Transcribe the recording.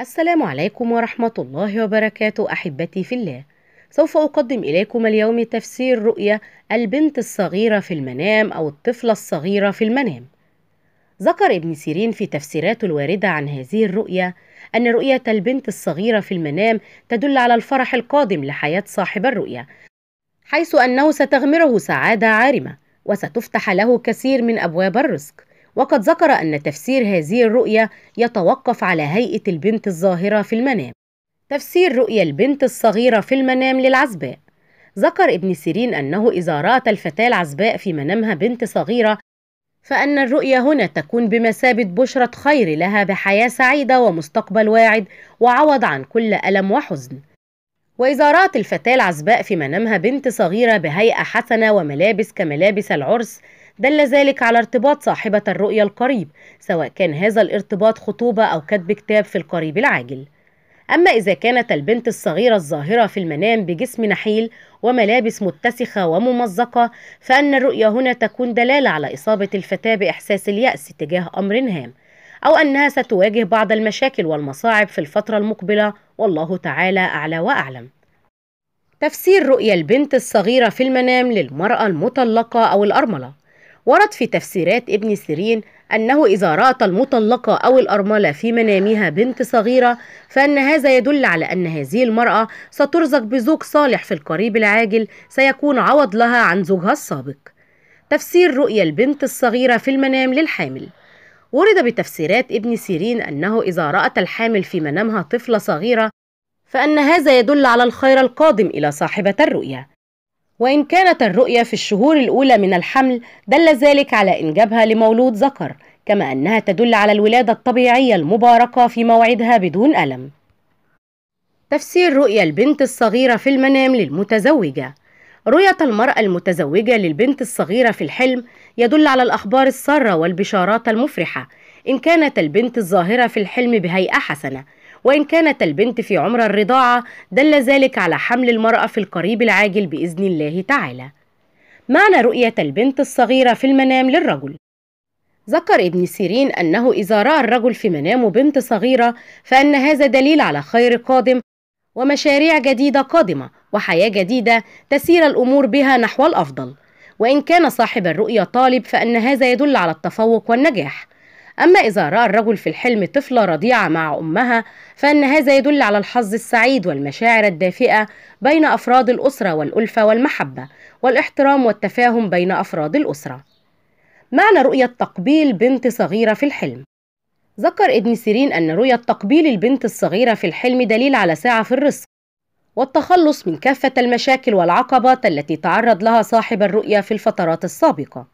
السلام عليكم ورحمة الله وبركاته أحبتي في الله سوف أقدم إليكم اليوم تفسير رؤية البنت الصغيرة في المنام أو الطفلة الصغيرة في المنام ذكر ابن سيرين في تفسيراته الواردة عن هذه الرؤية أن رؤية البنت الصغيرة في المنام تدل على الفرح القادم لحياة صاحب الرؤية حيث أنه ستغمره سعادة عارمة وستفتح له كثير من أبواب الرزق وقد ذكر أن تفسير هذه الرؤية يتوقف على هيئة البنت الظاهرة في المنام تفسير رؤية البنت الصغيرة في المنام للعزباء ذكر ابن سيرين أنه إذا رأت الفتاة العزباء في منامها بنت صغيرة فأن الرؤية هنا تكون بمثابة بشرة خير لها بحياة سعيدة ومستقبل واعد وعوض عن كل ألم وحزن وإذا رأت الفتاة العزباء في منامها بنت صغيرة بهيئة حسنة وملابس كملابس العرس دل ذلك على ارتباط صاحبة الرؤية القريب سواء كان هذا الارتباط خطوبة أو كتب كتاب في القريب العاجل أما إذا كانت البنت الصغيرة الظاهرة في المنام بجسم نحيل وملابس متسخة وممزقة فأن الرؤية هنا تكون دلالة على إصابة الفتاة بإحساس اليأس تجاه أمر هام أو أنها ستواجه بعض المشاكل والمصاعب في الفترة المقبلة والله تعالى أعلى وأعلم تفسير رؤية البنت الصغيرة في المنام للمرأة المطلقة أو الأرملة ورد في تفسيرات ابن سيرين أنه إذا رأت المطلقة أو الأرملة في منامها بنت صغيرة فأن هذا يدل على أن هذه المرأة سترزق بزوج صالح في القريب العاجل سيكون عوض لها عن زوجها السابق تفسير رؤيا البنت الصغيرة في المنام للحامل ورد بتفسيرات ابن سيرين أنه إذا رأت الحامل في منامها طفلة صغيرة فأن هذا يدل على الخير القادم إلى صاحبة الرؤيا وإن كانت الرؤية في الشهور الأولى من الحمل دل ذلك على إنجابها لمولود ذكر كما أنها تدل على الولادة الطبيعية المباركة في موعدها بدون ألم تفسير رؤية البنت الصغيرة في المنام للمتزوجة رؤية المرأة المتزوجة للبنت الصغيرة في الحلم يدل على الأخبار السارة والبشارات المفرحة إن كانت البنت الظاهرة في الحلم بهيئة حسنة وإن كانت البنت في عمر الرضاعة دل ذلك على حمل المرأة في القريب العاجل بإذن الله تعالى معنى رؤية البنت الصغيرة في المنام للرجل ذكر ابن سيرين أنه إذا رأى الرجل في منامه بنت صغيرة فأن هذا دليل على خير قادم ومشاريع جديدة قادمة وحياة جديدة تسير الأمور بها نحو الأفضل وإن كان صاحب الرؤية طالب فإن هذا يدل على التفوق والنجاح أما إذا رأى الرجل في الحلم طفلة رضيعة مع أمها فإن هذا يدل على الحظ السعيد والمشاعر الدافئة بين أفراد الأسرة والألفة والمحبة والاحترام والتفاهم بين أفراد الأسرة معنى رؤية تقبيل بنت صغيرة في الحلم ذكر ابن سيرين أن رؤية تقبيل البنت الصغيرة في الحلم دليل على سعة في الرزق والتخلص من كافة المشاكل والعقبات التي تعرض لها صاحب الرؤية في الفترات السابقة